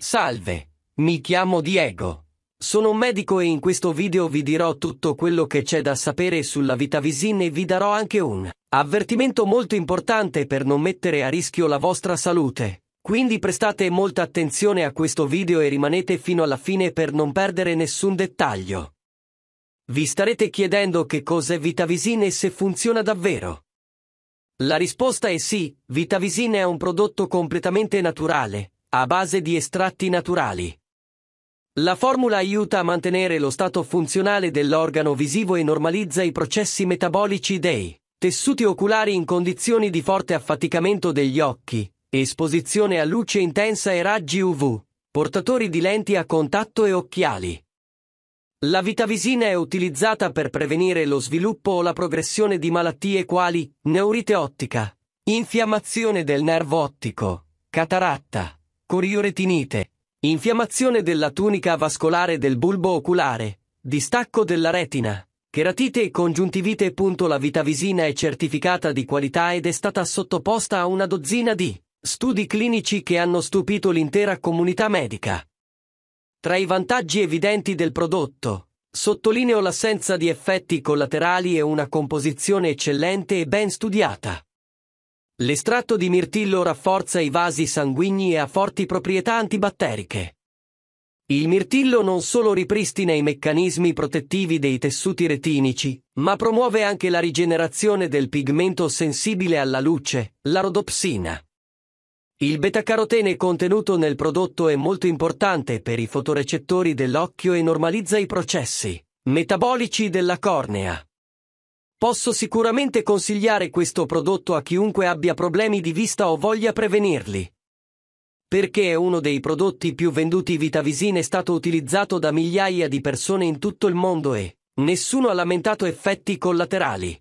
Salve, mi chiamo Diego. Sono un medico e in questo video vi dirò tutto quello che c'è da sapere sulla Vitavisin e vi darò anche un avvertimento molto importante per non mettere a rischio la vostra salute. Quindi prestate molta attenzione a questo video e rimanete fino alla fine per non perdere nessun dettaglio. Vi starete chiedendo che cos'è Vitavisin e se funziona davvero. La risposta è sì, Vitavisin è un prodotto completamente naturale, a base di estratti naturali. La formula aiuta a mantenere lo stato funzionale dell'organo visivo e normalizza i processi metabolici dei tessuti oculari in condizioni di forte affaticamento degli occhi, esposizione a luce intensa e raggi UV, portatori di lenti a contatto e occhiali. La vitavisina è utilizzata per prevenire lo sviluppo o la progressione di malattie quali neurite ottica, infiammazione del nervo ottico, cataratta, corioretinite, infiammazione della tunica vascolare del bulbo oculare, distacco della retina, cheratite e congiuntivite. La vitavisina è certificata di qualità ed è stata sottoposta a una dozzina di studi clinici che hanno stupito l'intera comunità medica. Tra i vantaggi evidenti del prodotto, sottolineo l'assenza di effetti collaterali e una composizione eccellente e ben studiata. L'estratto di mirtillo rafforza i vasi sanguigni e ha forti proprietà antibatteriche. Il mirtillo non solo ripristina i meccanismi protettivi dei tessuti retinici, ma promuove anche la rigenerazione del pigmento sensibile alla luce, la rodopsina. Il betacarotene contenuto nel prodotto è molto importante per i fotorecettori dell'occhio e normalizza i processi metabolici della cornea. Posso sicuramente consigliare questo prodotto a chiunque abbia problemi di vista o voglia prevenirli. Perché è uno dei prodotti più venduti Vitavisin è stato utilizzato da migliaia di persone in tutto il mondo e nessuno ha lamentato effetti collaterali.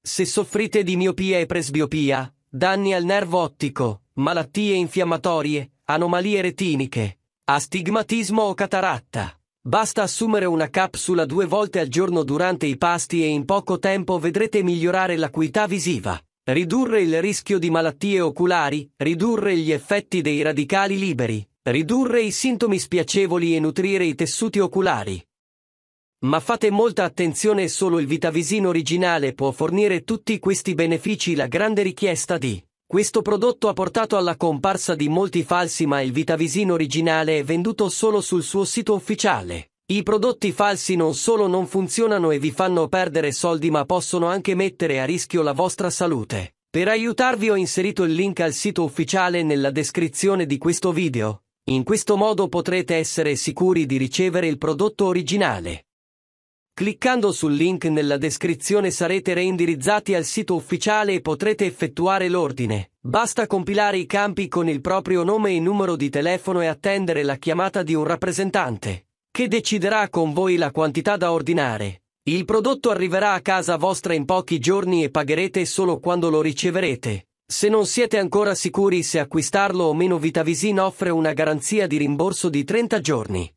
Se soffrite di miopia e presbiopia, danni al nervo ottico, malattie infiammatorie, anomalie retiniche, astigmatismo o cataratta. Basta assumere una capsula due volte al giorno durante i pasti e in poco tempo vedrete migliorare l'acuità visiva, ridurre il rischio di malattie oculari, ridurre gli effetti dei radicali liberi, ridurre i sintomi spiacevoli e nutrire i tessuti oculari. Ma fate molta attenzione, solo il Vitavisin originale può fornire tutti questi benefici. La grande richiesta di questo prodotto ha portato alla comparsa di molti falsi ma il Vitavisin originale è venduto solo sul suo sito ufficiale. I prodotti falsi non solo non funzionano e vi fanno perdere soldi ma possono anche mettere a rischio la vostra salute. Per aiutarvi ho inserito il link al sito ufficiale nella descrizione di questo video. In questo modo potrete essere sicuri di ricevere il prodotto originale. Cliccando sul link nella descrizione sarete reindirizzati al sito ufficiale e potrete effettuare l'ordine. Basta compilare i campi con il proprio nome e numero di telefono e attendere la chiamata di un rappresentante, che deciderà con voi la quantità da ordinare. Il prodotto arriverà a casa vostra in pochi giorni e pagherete solo quando lo riceverete. Se non siete ancora sicuri se acquistarlo o meno Vitavisin offre una garanzia di rimborso di 30 giorni.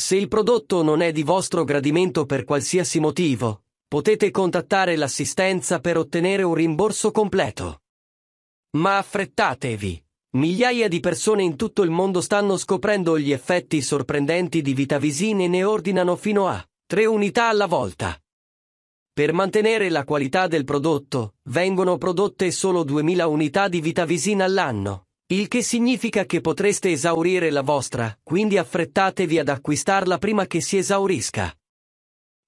Se il prodotto non è di vostro gradimento per qualsiasi motivo, potete contattare l'assistenza per ottenere un rimborso completo. Ma affrettatevi! Migliaia di persone in tutto il mondo stanno scoprendo gli effetti sorprendenti di Vitavisin e ne ordinano fino a 3 unità alla volta. Per mantenere la qualità del prodotto, vengono prodotte solo 2000 unità di Vitavisin all'anno. Il che significa che potreste esaurire la vostra, quindi affrettatevi ad acquistarla prima che si esaurisca.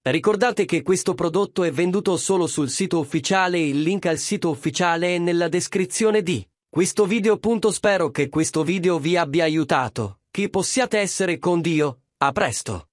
Ricordate che questo prodotto è venduto solo sul sito ufficiale e il link al sito ufficiale è nella descrizione di questo video. Spero che questo video vi abbia aiutato, che possiate essere con Dio, a presto!